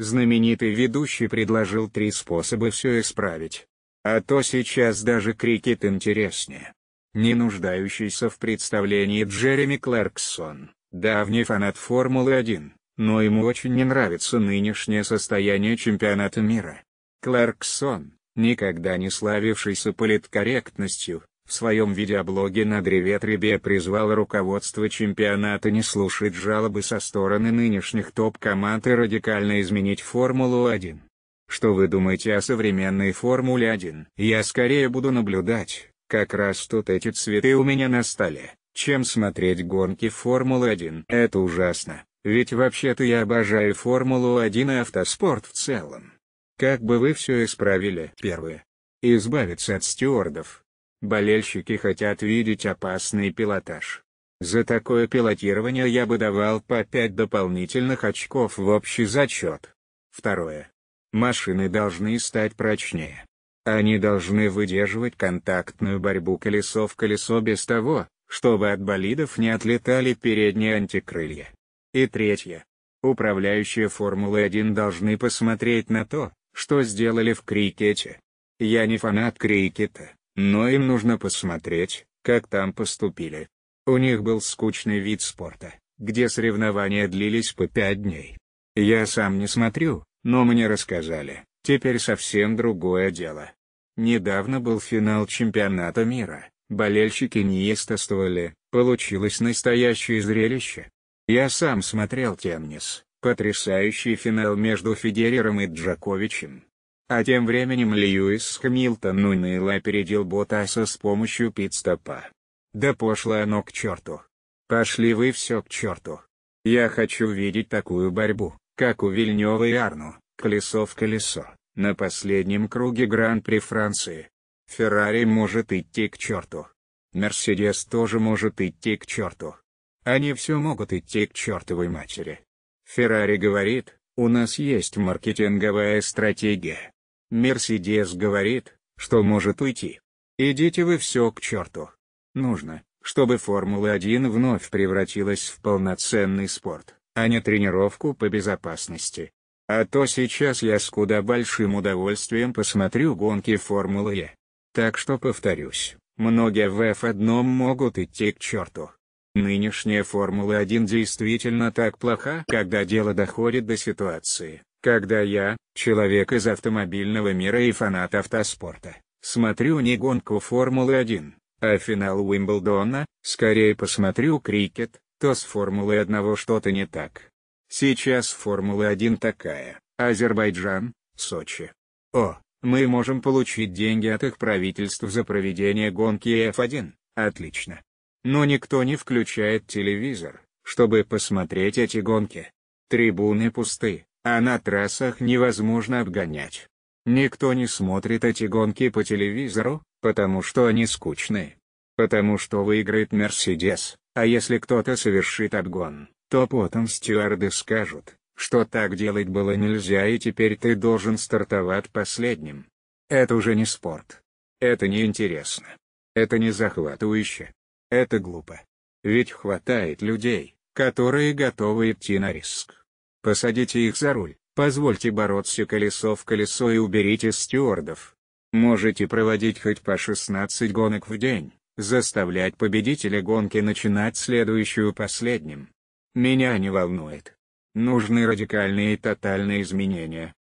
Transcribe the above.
Знаменитый ведущий предложил три способа все исправить. А то сейчас даже крикет интереснее. Не нуждающийся в представлении Джереми Кларксон, давний фанат Формулы-1, но ему очень не нравится нынешнее состояние чемпионата мира. Кларксон, никогда не славившийся политкорректностью, в своем видеоблоге на древе призвал руководство чемпионата не слушать жалобы со стороны нынешних топ-команд и радикально изменить Формулу-1. Что вы думаете о современной Формуле-1? Я скорее буду наблюдать, как раз тут эти цветы у меня на столе, чем смотреть гонки Формулы-1. Это ужасно, ведь вообще-то я обожаю Формулу-1 и автоспорт в целом. Как бы вы все исправили? Первое. Избавиться от стюардов. Болельщики хотят видеть опасный пилотаж. За такое пилотирование я бы давал по 5 дополнительных очков в общий зачет. Второе. Машины должны стать прочнее. Они должны выдерживать контактную борьбу колесо в колесо без того, чтобы от болидов не отлетали передние антикрылья. И третье. Управляющие Формулы-1 должны посмотреть на то, что сделали в крикете. Я не фанат крикета. Но им нужно посмотреть, как там поступили. У них был скучный вид спорта, где соревнования длились по пять дней. Я сам не смотрю, но мне рассказали, теперь совсем другое дело. Недавно был финал чемпионата мира, болельщики неистовствовали, получилось настоящее зрелище. Я сам смотрел теннис, потрясающий финал между Федерером и Джаковичем. А тем временем Льюис Хамилтон уныло опередил Ботаса с помощью пит-стопа. Да пошло оно к черту. Пошли вы все к черту. Я хочу видеть такую борьбу, как у Вильнева и Арну, колесо в колесо, на последнем круге Гран-при Франции. Феррари может идти к черту. Мерседес тоже может идти к черту. Они все могут идти к чертовой матери. Феррари говорит, у нас есть маркетинговая стратегия. Мерседес говорит, что может уйти. Идите вы все к черту. Нужно, чтобы Формула-1 вновь превратилась в полноценный спорт, а не тренировку по безопасности. А то сейчас я с куда большим удовольствием посмотрю гонки Формулы Е. Так что повторюсь, многие в F1 могут идти к черту. Нынешняя Формула-1 действительно так плоха, когда дело доходит до ситуации, когда я, человек из автомобильного мира и фанат автоспорта, смотрю не гонку Формулы-1, а финал Уимблдона, скорее посмотрю крикет, то с Формулы 1 что-то не так. Сейчас Формула-1 такая, Азербайджан, Сочи. О, мы можем получить деньги от их правительств за проведение гонки F1, отлично. Но никто не включает телевизор, чтобы посмотреть эти гонки. Трибуны пусты, а на трассах невозможно обгонять. Никто не смотрит эти гонки по телевизору, потому что они скучные. Потому что выиграет Мерседес, а если кто-то совершит обгон, то потом стюарды скажут, что так делать было нельзя и теперь ты должен стартовать последним. Это уже не спорт. Это не интересно. Это не захватывающе. Это глупо. Ведь хватает людей, которые готовы идти на риск. Посадите их за руль, позвольте бороться колесо в колесо и уберите стюардов. Можете проводить хоть по 16 гонок в день, заставлять победителя гонки начинать следующую последним. Меня не волнует. Нужны радикальные и тотальные изменения,